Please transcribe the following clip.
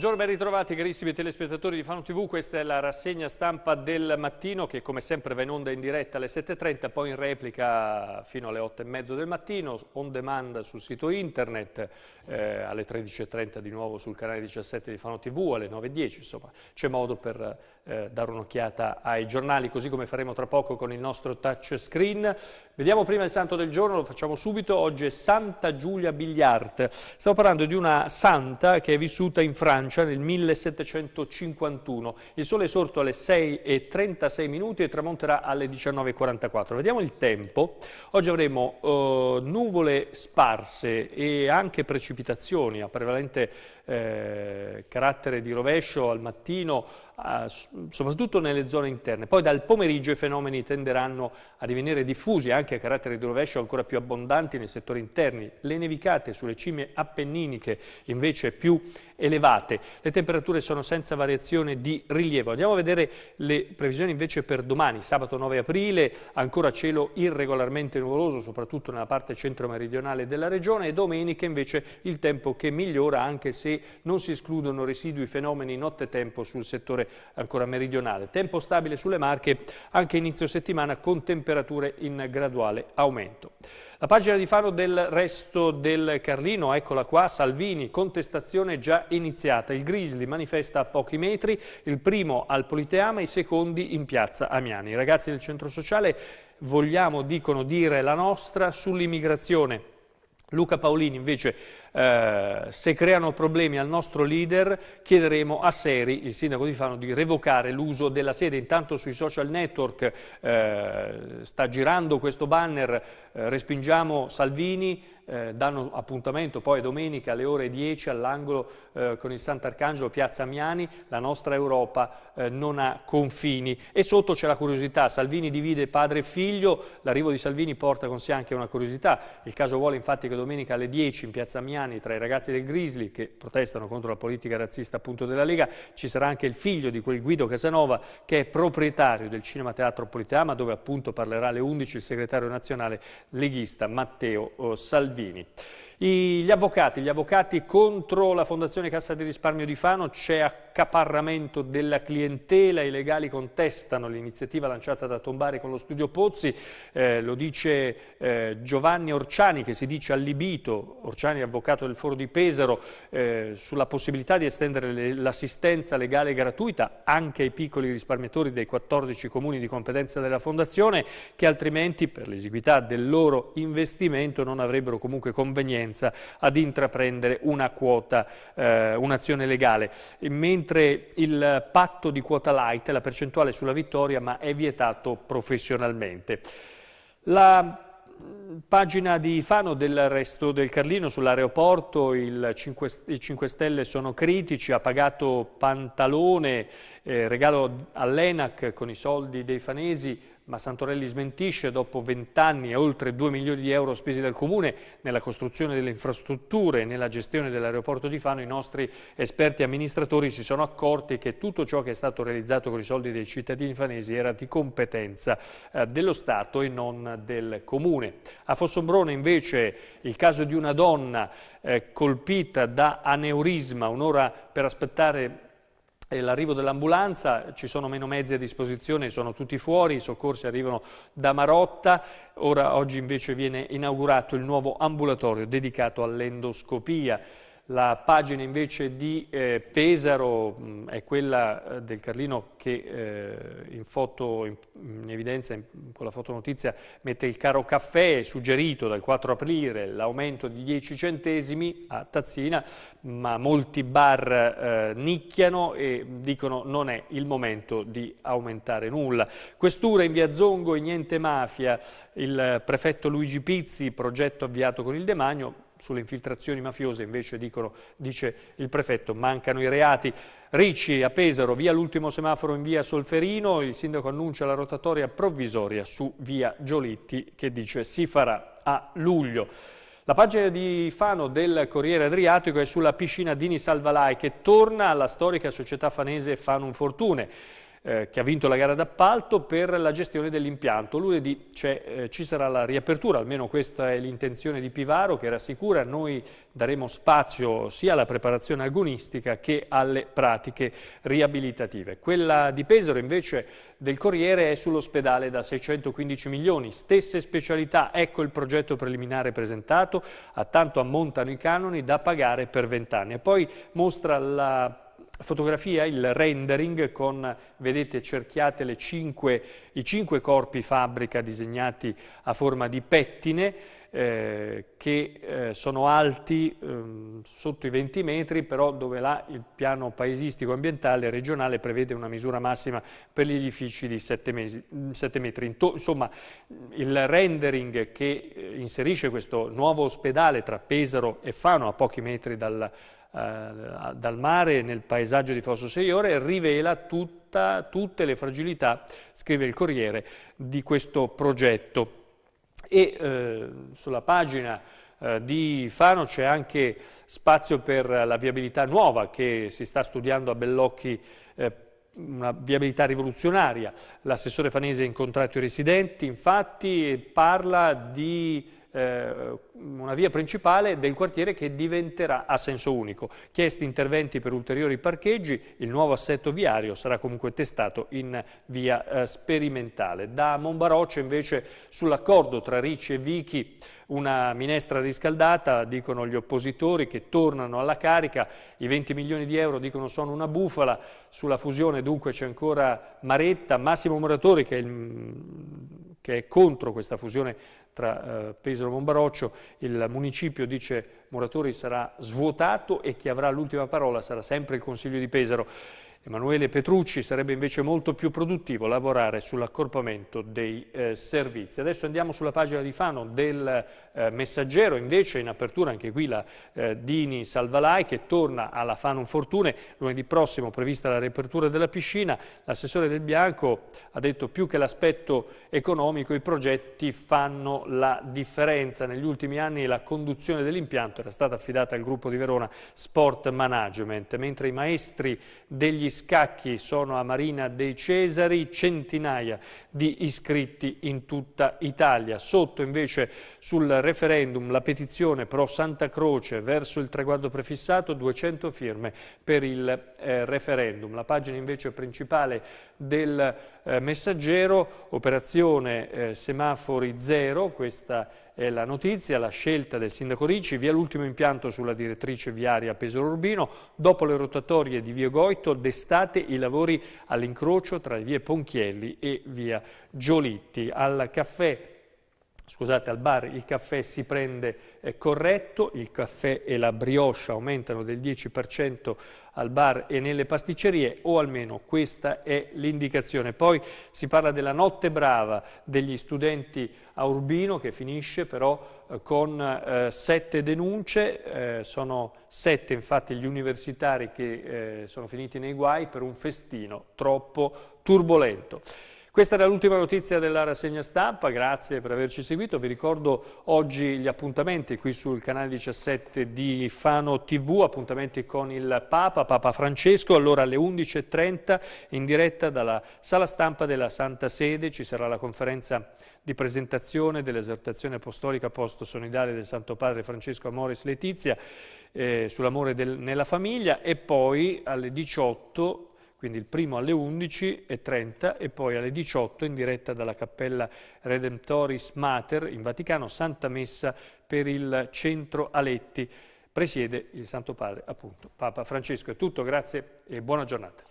Buongiorno, ben ritrovati carissimi telespettatori di Fano TV, questa è la rassegna stampa del mattino che come sempre va in onda in diretta alle 7.30, poi in replica fino alle 8.30 del mattino, on demand sul sito internet, eh, alle 13.30 di nuovo sul canale 17 di Fano TV, alle 9.10, insomma c'è modo per eh, dare un'occhiata ai giornali, così come faremo tra poco con il nostro touchscreen. Vediamo prima il santo del giorno, lo facciamo subito. Oggi è Santa Giulia Bigliart. Stiamo parlando di una santa che è vissuta in Francia nel 1751. Il sole è sorto alle 6.36 minuti e tramonterà alle 19.44. Vediamo il tempo. Oggi avremo eh, nuvole sparse e anche precipitazioni a prevalente eh, carattere di rovescio al mattino, eh, soprattutto nelle zone interne. Poi dal pomeriggio i fenomeni tenderanno a divenire diffusi, anche a carattere di rovescio ancora più abbondanti nei settori interni. Le nevicate sulle cime appenniniche invece più elevate. Le temperature sono senza variazione di rilievo. Andiamo a vedere le previsioni invece per domani, sabato 9 aprile, ancora cielo irregolarmente nuvoloso, soprattutto nella parte centro-meridionale della regione e domenica invece il tempo che migliora anche se non si escludono residui fenomeni nottetempo sul settore ancora meridionale. Tempo stabile sulle Marche anche inizio settimana con temperature in graduale aumento. La pagina di Fano del resto del Carlino, eccola qua, Salvini, contestazione già iniziata. Il Grizzly manifesta a pochi metri, il primo al Politeama, i secondi in piazza Amiani. I ragazzi del centro sociale vogliamo, dicono, dire la nostra sull'immigrazione. Luca Paolini invece eh, se creano problemi al nostro leader chiederemo a Seri, il sindaco di Fano, di revocare l'uso della sede. Intanto sui social network eh, sta girando questo banner, eh, respingiamo Salvini, eh, danno appuntamento poi domenica alle ore 10 all'angolo eh, con il Sant'Arcangelo Piazza Miani, la nostra Europa eh, non ha confini. E sotto c'è la curiosità, Salvini divide padre e figlio, l'arrivo di Salvini porta con sé anche una curiosità, il caso vuole infatti che domenica alle 10 in Piazza Miani anni tra i ragazzi del Grizzly che protestano contro la politica razzista appunto della Lega. Ci sarà anche il figlio di quel Guido Casanova che è proprietario del Cinema Teatro Politeama dove appunto parlerà alle 11 il segretario nazionale leghista Matteo eh, Salvini. Gli avvocati, gli avvocati contro la Fondazione Cassa di Risparmio di Fano c'è accordo accaparramento della clientela. I legali contestano l'iniziativa lanciata da Tombari con lo studio Pozzi, eh, lo dice eh, Giovanni Orciani che si dice allibito, Orciani avvocato del Foro di Pesaro, eh, sulla possibilità di estendere l'assistenza legale gratuita anche ai piccoli risparmiatori dei 14 comuni di competenza della Fondazione che altrimenti per l'esiguità del loro investimento non avrebbero comunque convenienza ad intraprendere una quota, eh, un'azione legale. In mentre il patto di quota light, la percentuale sulla vittoria, ma è vietato professionalmente. La pagina di Fano del resto del Carlino sull'aeroporto, i 5 Stelle sono critici, ha pagato Pantalone, eh, regalo all'ENAC con i soldi dei fanesi, ma Santorelli smentisce dopo vent'anni e oltre 2 milioni di euro spesi dal Comune nella costruzione delle infrastrutture e nella gestione dell'aeroporto di Fano, i nostri esperti amministratori si sono accorti che tutto ciò che è stato realizzato con i soldi dei cittadini fanesi era di competenza eh, dello Stato e non del Comune. A Fossombrone invece il caso di una donna eh, colpita da aneurisma un'ora per aspettare l'arrivo dell'ambulanza, ci sono meno mezzi a disposizione, sono tutti fuori, i soccorsi arrivano da Marotta, Ora, oggi invece viene inaugurato il nuovo ambulatorio dedicato all'endoscopia. La pagina invece di eh, Pesaro mh, è quella eh, del Carlino che eh, in, foto, in, in evidenza in, con la fotonotizia mette il caro caffè suggerito dal 4 aprile, l'aumento di 10 centesimi a tazzina, ma molti bar eh, nicchiano e dicono non è il momento di aumentare nulla. Questura in via Zongo e niente mafia, il eh, prefetto Luigi Pizzi, progetto avviato con il Demagno, sulle infiltrazioni mafiose invece dicono, dice il prefetto, mancano i reati. Ricci a Pesaro, via l'ultimo semaforo in via Solferino, il sindaco annuncia la rotatoria provvisoria su via Giolitti che dice si farà a luglio. La pagina di Fano del Corriere Adriatico è sulla piscina Dini Salvalai che torna alla storica società fanese Fanum Fortune. Eh, che ha vinto la gara d'appalto per la gestione dell'impianto. Lunedì eh, ci sarà la riapertura, almeno questa è l'intenzione di Pivaro che rassicura, noi daremo spazio sia alla preparazione agonistica che alle pratiche riabilitative. Quella di Pesaro invece del Corriere è sull'ospedale da 615 milioni, stesse specialità, ecco il progetto preliminare presentato, a tanto ammontano i canoni da pagare per 20 anni. E poi mostra la fotografia, il rendering con, vedete cerchiate cinque, i cinque corpi fabbrica disegnati a forma di pettine eh, che eh, sono alti eh, sotto i 20 metri, però dove là il piano paesistico ambientale regionale prevede una misura massima per gli edifici di 7, mesi, 7 mm, metri. Insomma, il rendering che eh, inserisce questo nuovo ospedale tra Pesaro e Fano, a pochi metri dal eh, dal mare nel paesaggio di Fosso Seiore rivela tutta, tutte le fragilità, scrive il Corriere, di questo progetto. E eh, sulla pagina eh, di Fano c'è anche spazio per la viabilità nuova che si sta studiando a Bellocchi eh, una viabilità rivoluzionaria. L'assessore Fanese ha incontrato i residenti, infatti parla di eh, una via principale del quartiere che diventerà a senso unico. Chiesti interventi per ulteriori parcheggi, il nuovo assetto viario sarà comunque testato in via eh, sperimentale. Da Monbarocce invece sull'accordo tra Ricci e Vichi una minestra riscaldata, dicono gli oppositori che tornano alla carica, i 20 milioni di euro dicono sono una bufala, sulla fusione dunque c'è ancora Maretta, Massimo Moratori che è, il, che è contro questa fusione tra eh, Pesaro e Bombaroccio, il municipio dice Moratori sarà svuotato e chi avrà l'ultima parola sarà sempre il Consiglio di Pesaro. Emanuele Petrucci sarebbe invece molto più produttivo lavorare sull'accorpamento dei eh, servizi. Adesso andiamo sulla pagina di Fano del eh, Messaggero, invece in apertura anche qui la eh, Dini Salvalai che torna alla Fano Fortune, lunedì prossimo prevista la riapertura della piscina, l'assessore del Bianco ha detto più che l'aspetto economico i progetti fanno la differenza. Negli ultimi anni la conduzione dell'impianto era stata affidata al gruppo di Verona Sport Management, mentre i maestri degli scacchi sono a Marina dei Cesari, centinaia di iscritti in tutta Italia. Sotto invece sul referendum la petizione pro Santa Croce verso il traguardo prefissato, 200 firme per il eh, referendum. La pagina invece principale del eh, messaggero, operazione eh, semafori zero, questa è eh, la notizia, la scelta del sindaco Ricci, via l'ultimo impianto sulla direttrice viaria Pesaro Urbino, dopo le rotatorie di via Goito, d'estate i lavori all'incrocio tra le vie Ponchielli e via Giolitti. Al caffè scusate, al bar il caffè si prende eh, corretto, il caffè e la brioche aumentano del 10% al bar e nelle pasticcerie o almeno questa è l'indicazione. Poi si parla della notte brava degli studenti a Urbino che finisce però eh, con eh, sette denunce, eh, sono sette infatti gli universitari che eh, sono finiti nei guai per un festino troppo turbolento. Questa era l'ultima notizia della rassegna stampa, grazie per averci seguito. Vi ricordo oggi gli appuntamenti qui sul canale 17 di Fano TV, appuntamenti con il Papa, Papa Francesco, allora alle 11.30 in diretta dalla sala stampa della Santa Sede ci sarà la conferenza di presentazione dell'esortazione apostolica post-sonidale del Santo Padre Francesco Amores Letizia eh, sull'amore nella famiglia e poi alle 18.00 quindi il primo alle 11.30 e poi alle 18 in diretta dalla Cappella Redemptoris Mater in Vaticano, Santa Messa per il Centro Aletti. Presiede il Santo Padre, appunto, Papa Francesco. È tutto, grazie e buona giornata.